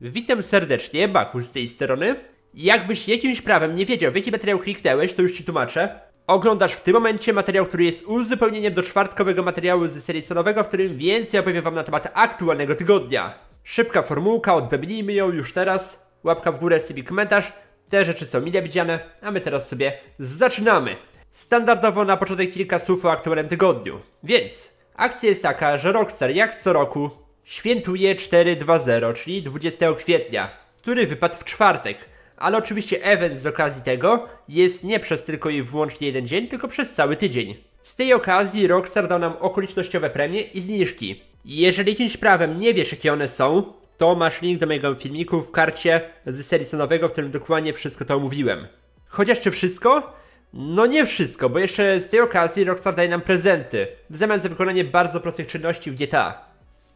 Witam serdecznie, bakus z tej strony. Jakbyś jakimś prawem nie wiedział, w jaki materiał kliknęłeś, to już ci tłumaczę. Oglądasz w tym momencie materiał, który jest uzupełnieniem do czwartkowego materiału ze serii cenowego, w którym więcej opowiem wam na temat aktualnego tygodnia. Szybka formułka, odbębnijmy ją już teraz. Łapka w górę, sobie komentarz. Te rzeczy są mile widziane, a my teraz sobie zaczynamy. Standardowo na początek kilka słów o aktualnym tygodniu. Więc, akcja jest taka, że Rockstar jak co roku świętuje 4.2.0, czyli 20 kwietnia, który wypadł w czwartek. Ale oczywiście event z okazji tego jest nie przez tylko i wyłącznie jeden dzień, tylko przez cały tydzień. Z tej okazji Rockstar dał nam okolicznościowe premie i zniżki. Jeżeli jakimś prawem nie wiesz jakie one są, to masz link do mojego filmiku w karcie z serii cenowego, w którym dokładnie wszystko to omówiłem. Chociaż czy wszystko? No nie wszystko, bo jeszcze z tej okazji Rockstar daje nam prezenty, w zamian za wykonanie bardzo prostych czynności w GTA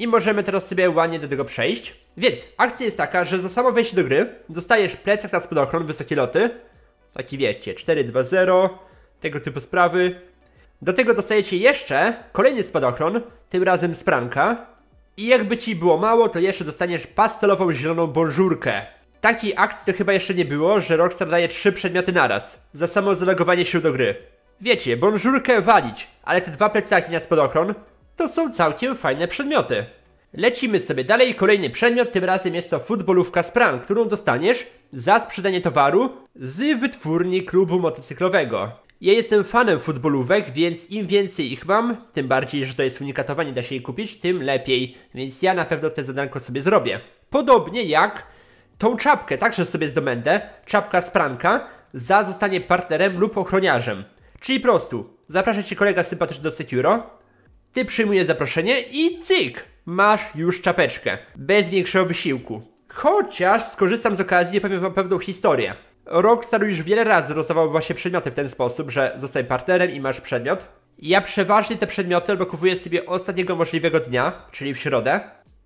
i możemy teraz sobie ładnie do tego przejść. Więc akcja jest taka, że za samo wejście do gry dostajesz plecak na spadochron, wysokie loty, taki wiecie, 4-2-0, tego typu sprawy. Do tego dostajecie jeszcze kolejny spadochron, tym razem z pranka. I jakby ci było mało, to jeszcze dostaniesz pastelową zieloną bonżurkę. Takiej akcji to chyba jeszcze nie było, że Rockstar daje trzy przedmioty naraz, za samo zalogowanie się do gry. Wiecie, bonżurkę walić, ale te dwa plecaki na spadochron to są całkiem fajne przedmioty. Lecimy sobie dalej, kolejny przedmiot, tym razem jest to futbolówka z którą dostaniesz za sprzedanie towaru z wytwórni klubu motocyklowego. Ja jestem fanem futbolówek, więc im więcej ich mam, tym bardziej, że to jest unikatowanie, da się je kupić, tym lepiej, więc ja na pewno te zadanko sobie zrobię. Podobnie jak tą czapkę, także sobie zdobędę, czapka z za zostanie partnerem lub ochroniarzem. Czyli prostu, zaprasza cię kolega sympatyczny do Securo, ty przyjmujesz zaproszenie i cyk! Masz już czapeczkę. Bez większego wysiłku. Chociaż skorzystam z okazji i powiem wam pewną historię. Rockstar już wiele razy rozdawał właśnie przedmioty w ten sposób, że zostaj partnerem i masz przedmiot. Ja przeważnie te przedmioty odblokowuję sobie ostatniego możliwego dnia, czyli w środę.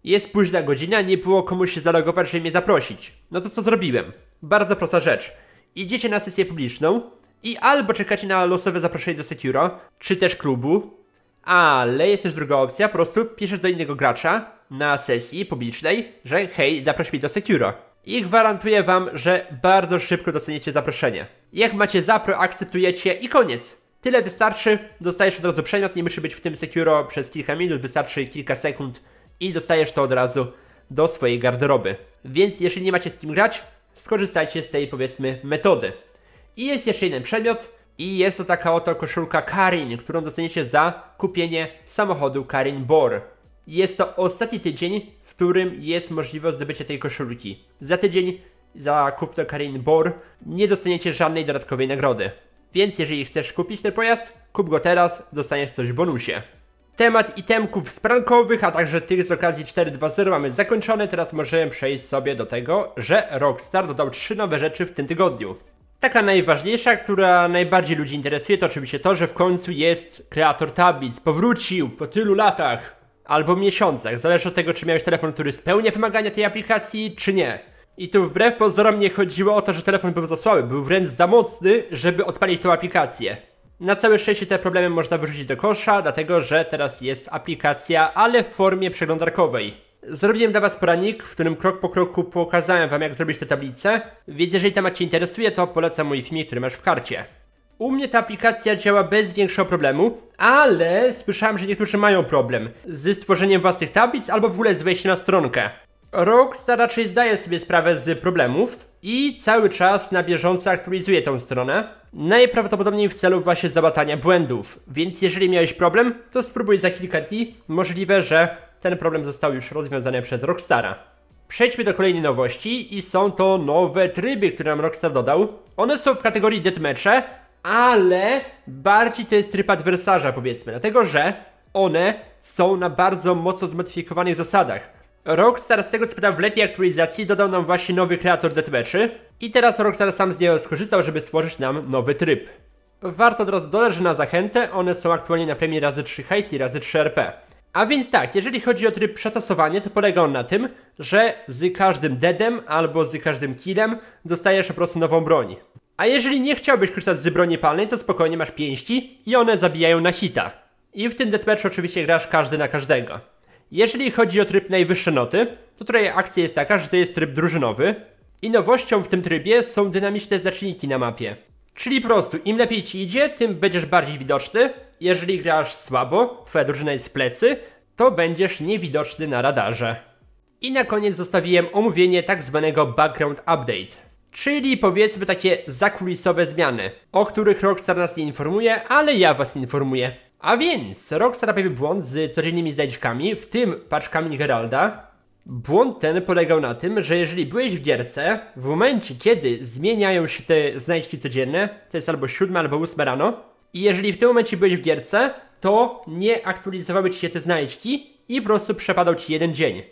Jest późna godzina, nie było komuś się zalogować, żeby mnie zaprosić. No to co zrobiłem? Bardzo prosta rzecz. Idziecie na sesję publiczną i albo czekacie na losowe zaproszenie do Securo, czy też klubu, ale jest też druga opcja, po prostu piszesz do innego gracza na sesji publicznej, że hej, zaproś mnie do Securo. I gwarantuję wam, że bardzo szybko dostaniecie zaproszenie. Jak macie zapro, akceptujecie i koniec. Tyle wystarczy, dostajesz od razu przedmiot, nie musisz być w tym Securo przez kilka minut, wystarczy kilka sekund i dostajesz to od razu do swojej garderoby. Więc jeśli nie macie z kim grać, skorzystajcie z tej powiedzmy metody. I jest jeszcze jeden przedmiot, i jest to taka oto koszulka Karin, którą dostaniecie za kupienie samochodu Karin Bor. Jest to ostatni tydzień, w którym jest możliwe zdobycie tej koszulki. Za tydzień za kupno Karin Bor nie dostaniecie żadnej dodatkowej nagrody. Więc jeżeli chcesz kupić ten pojazd, kup go teraz, dostaniesz coś w bonusie. Temat itemków sprankowych, a także tych z okazji 4.2.0 mamy zakończony. Teraz możemy przejść sobie do tego, że Rockstar dodał trzy nowe rzeczy w tym tygodniu. Taka najważniejsza, która najbardziej ludzi interesuje, to oczywiście to, że w końcu jest kreator tablic. Powrócił po tylu latach albo miesiącach. Zależy od tego, czy miałeś telefon, który spełnia wymagania tej aplikacji, czy nie. I tu wbrew pozorom nie chodziło o to, że telefon był za słaby, był wręcz za mocny, żeby odpalić tą aplikację. Na całe szczęście te problemy można wyrzucić do kosza, dlatego że teraz jest aplikacja, ale w formie przeglądarkowej. Zrobiłem dla Was poranik, w którym krok po kroku pokazałem Wam jak zrobić tę tablicę, więc jeżeli temat Cię interesuje, to polecam mój filmik, który masz w karcie. U mnie ta aplikacja działa bez większego problemu, ale słyszałem, że niektórzy mają problem z stworzeniem własnych tablic albo w ogóle z wejściem na stronkę. Rockstar raczej zdaje sobie sprawę z problemów i cały czas na bieżąco aktualizuje tę stronę. Najprawdopodobniej w celu właśnie załatania błędów, więc jeżeli miałeś problem, to spróbuj za kilka dni, możliwe, że ten problem został już rozwiązany przez Rockstara. Przejdźmy do kolejnej nowości i są to nowe tryby, które nam Rockstar dodał. One są w kategorii deathmatche, ale bardziej to jest tryb adwersarza powiedzmy, dlatego że one są na bardzo mocno zmodyfikowanych zasadach. Rockstar z tego co pytam w letniej aktualizacji dodał nam właśnie nowy kreator deathmatchy i teraz Rockstar sam z niego skorzystał, żeby stworzyć nam nowy tryb. Warto od razu dodać, że na zachętę one są aktualnie na premii razy 3 hajs i razy 3 RP. A więc tak, jeżeli chodzi o tryb przetasowania, to polega on na tym, że z każdym deadem albo z każdym killem dostajesz po prostu nową broń. A jeżeli nie chciałbyś korzystać z broni palnej, to spokojnie masz pięści i one zabijają na hita. I w tym deathmatchu oczywiście grasz każdy na każdego. Jeżeli chodzi o tryb najwyższe noty, to tutaj akcja jest taka, że to jest tryb drużynowy i nowością w tym trybie są dynamiczne znaczniki na mapie. Czyli po prostu im lepiej ci idzie, tym będziesz bardziej widoczny, jeżeli grasz słabo, twoja drużyna jest w plecy, to będziesz niewidoczny na radarze. I na koniec zostawiłem omówienie tak zwanego background update, czyli powiedzmy takie zakulisowe zmiany, o których Rockstar nas nie informuje, ale ja was informuję. A więc Rockstar naprawił błąd z codziennymi znajdźkami, w tym paczkami Geralda. Błąd ten polegał na tym, że jeżeli byłeś w gierce, w momencie kiedy zmieniają się te znajdźki codzienne, to jest albo 7 albo 8 rano, i jeżeli w tym momencie byłeś w gierce, to nie aktualizowały ci się te znajdźki i po prostu przepadał ci jeden dzień.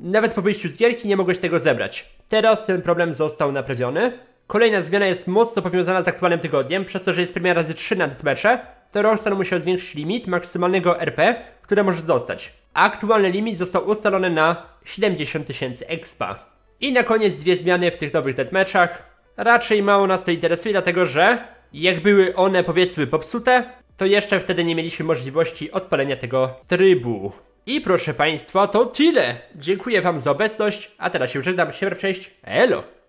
Nawet po wyjściu z gierki nie mogłeś tego zebrać. Teraz ten problem został naprawiony. Kolejna zmiana jest mocno powiązana z aktualnym tygodniem, przez to, że jest premiera razy 3 na mecze, to Rockstar musiał zwiększyć limit maksymalnego RP, które możesz dostać. Aktualny limit został ustalony na 70 tysięcy expa. I na koniec dwie zmiany w tych nowych deathmatchach. Raczej mało nas to interesuje, dlatego że jak były one powiedzmy popsute, to jeszcze wtedy nie mieliśmy możliwości odpalenia tego trybu. I proszę Państwa, to tyle. Dziękuję Wam za obecność, a teraz się żegnam, się przejść. elo!